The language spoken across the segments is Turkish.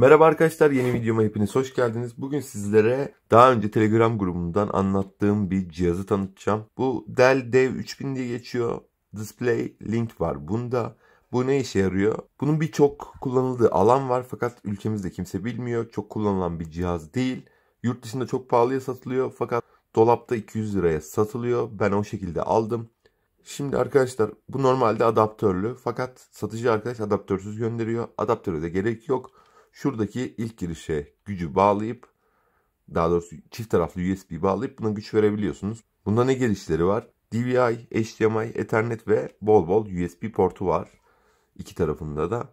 Merhaba arkadaşlar yeni videoma hepiniz hoş geldiniz. Bugün sizlere daha önce Telegram grubundan anlattığım bir cihazı tanıtacağım. Bu Dell Dev 3000 diye geçiyor. Display Link var bunda. Bu ne işe yarıyor? Bunun birçok kullanıldığı alan var fakat ülkemizde kimse bilmiyor. Çok kullanılan bir cihaz değil. Yurt dışında çok pahalıya satılıyor fakat dolapta 200 liraya satılıyor. Ben o şekilde aldım. Şimdi arkadaşlar bu normalde adaptörlü fakat satıcı arkadaş adaptörsüz gönderiyor. Adaptöre de gerek yok. Şuradaki ilk girişe gücü bağlayıp daha doğrusu çift taraflı USB bağlayıp buna güç verebiliyorsunuz. Bunda ne girişleri var? DVI, HDMI, Ethernet ve bol bol USB portu var. İki tarafında da.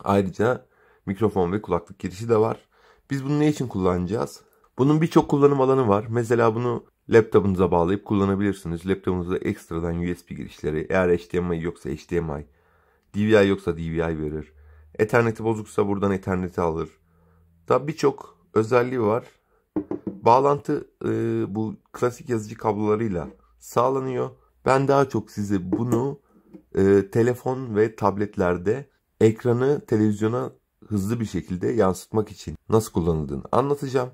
Ayrıca mikrofon ve kulaklık girişi de var. Biz bunu ne için kullanacağız? Bunun birçok kullanım alanı var. Mesela bunu laptopunuza bağlayıp kullanabilirsiniz. Laptopunuzda ekstradan USB girişleri, eğer HDMI yoksa HDMI, DVI yoksa DVI verir. Ethernet'i bozuksa buradan Ethernet'i alır. Da birçok özelliği var. Bağlantı e, bu klasik yazıcı kablolarıyla sağlanıyor. Ben daha çok size bunu e, telefon ve tabletlerde ekranı televizyona hızlı bir şekilde yansıtmak için nasıl kullanıldığını anlatacağım.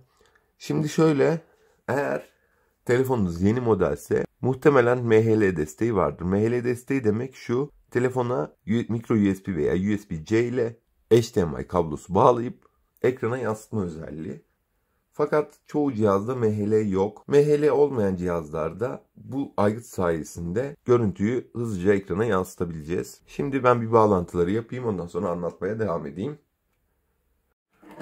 Şimdi şöyle eğer telefonunuz yeni modelse muhtemelen MHL desteği vardır. MHL desteği demek şu Telefona mikro USB veya USB-C ile HDMI kablosu bağlayıp ekrana yansıtma özelliği. Fakat çoğu cihazda MHL yok. MHL olmayan cihazlarda bu aygıt sayesinde görüntüyü hızlıca ekrana yansıtabileceğiz. Şimdi ben bir bağlantıları yapayım ondan sonra anlatmaya devam edeyim.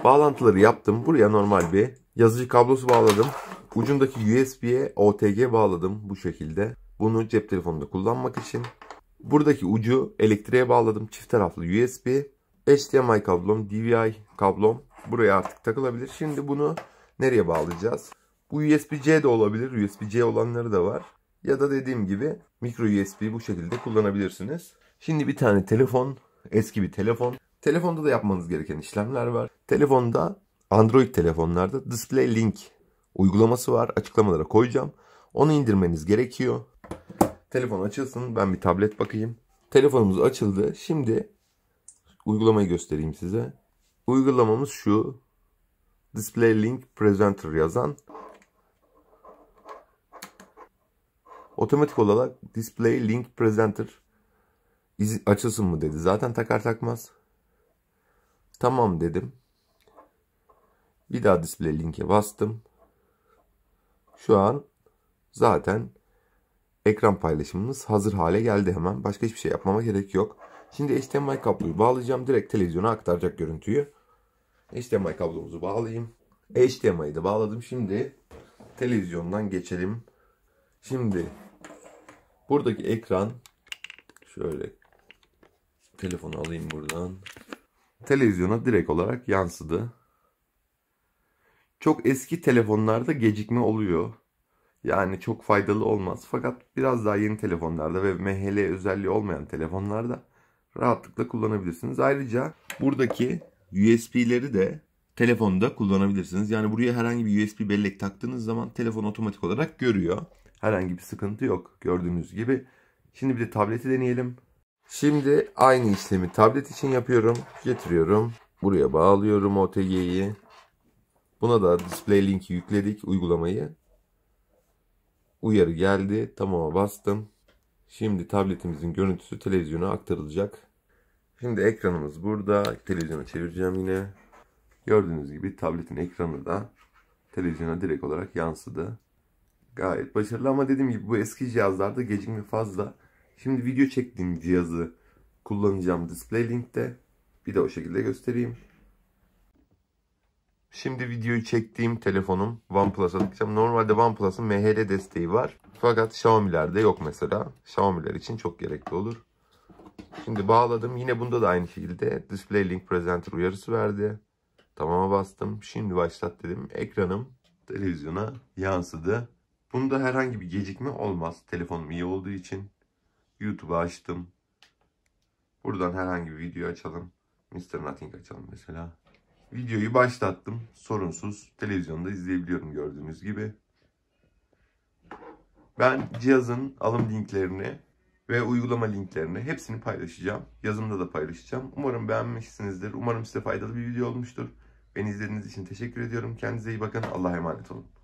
Bağlantıları yaptım. Buraya normal bir yazıcı kablosu bağladım. Ucundaki USB'ye OTG bağladım bu şekilde. Bunu cep telefonunda kullanmak için Buradaki ucu elektriğe bağladım. Çift taraflı USB. HDMI kablom, DVI kablom buraya artık takılabilir. Şimdi bunu nereye bağlayacağız? Bu USB-C de olabilir. USB-C olanları da var. Ya da dediğim gibi micro USB bu şekilde kullanabilirsiniz. Şimdi bir tane telefon, eski bir telefon. Telefonda da yapmanız gereken işlemler var. Telefonda Android telefonlarda Display Link uygulaması var. Açıklamalara koyacağım. Onu indirmeniz gerekiyor. Telefon açılsın. Ben bir tablet bakayım. Telefonumuz açıldı. Şimdi uygulamayı göstereyim size. Uygulamamız şu. Display Link Presenter yazan. Otomatik olarak Display Link Presenter açılsın mı dedi. Zaten takar takmaz. Tamam dedim. Bir daha Display Link'e bastım. Şu an zaten ekran paylaşımımız hazır hale geldi hemen. Başka hiçbir şey yapmama gerek yok. Şimdi HDMI kabloyu bağlayacağım. Direkt televizyona aktaracak görüntüyü. HDMI kablomuzu bağlayayım. HDMI'yi de bağladım. Şimdi televizyondan geçelim. Şimdi buradaki ekran şöyle telefonu alayım buradan. Televizyona direkt olarak yansıdı. Çok eski telefonlarda gecikme oluyor. Yani çok faydalı olmaz. Fakat biraz daha yeni telefonlarda ve MHL özelliği olmayan telefonlarda rahatlıkla kullanabilirsiniz. Ayrıca buradaki USB'leri de telefonda kullanabilirsiniz. Yani buraya herhangi bir USB bellek taktığınız zaman telefon otomatik olarak görüyor. Herhangi bir sıkıntı yok gördüğünüz gibi. Şimdi bir de tableti deneyelim. Şimdi aynı işlemi tablet için yapıyorum. Getiriyorum. Buraya bağlıyorum OTG'yi. Buna da Display Link'i yükledik uygulamayı uyarı geldi. Tamama bastım. Şimdi tabletimizin görüntüsü televizyona aktarılacak. Şimdi ekranımız burada. Televizyona çevireceğim yine. Gördüğünüz gibi tabletin ekranı da televizyona direkt olarak yansıdı. Gayet başarılı ama dediğim gibi bu eski cihazlarda gecikme fazla. Şimdi video çektiğim cihazı kullanacağım display linkte. Bir de o şekilde göstereyim. Şimdi videoyu çektiğim telefonum OnePlus alacağım. Normalde OnePlus'ın MHD desteği var. Fakat Xiaomi'lerde yok mesela. Xiaomi'ler için çok gerekli olur. Şimdi bağladım. Yine bunda da aynı şekilde Display Link Presenter uyarısı verdi. Tamama bastım. Şimdi başlat dedim. Ekranım televizyona yansıdı. Bunda herhangi bir gecikme olmaz. Telefonum iyi olduğu için. YouTube'u açtım. Buradan herhangi bir video açalım. Mr. Nothing açalım mesela. Videoyu başlattım. Sorunsuz televizyonda izleyebiliyorum gördüğünüz gibi. Ben cihazın alım linklerini ve uygulama linklerini hepsini paylaşacağım. Yazımda da paylaşacağım. Umarım beğenmişsinizdir. Umarım size faydalı bir video olmuştur. Beni izlediğiniz için teşekkür ediyorum. Kendinize iyi bakın. Allah'a emanet olun.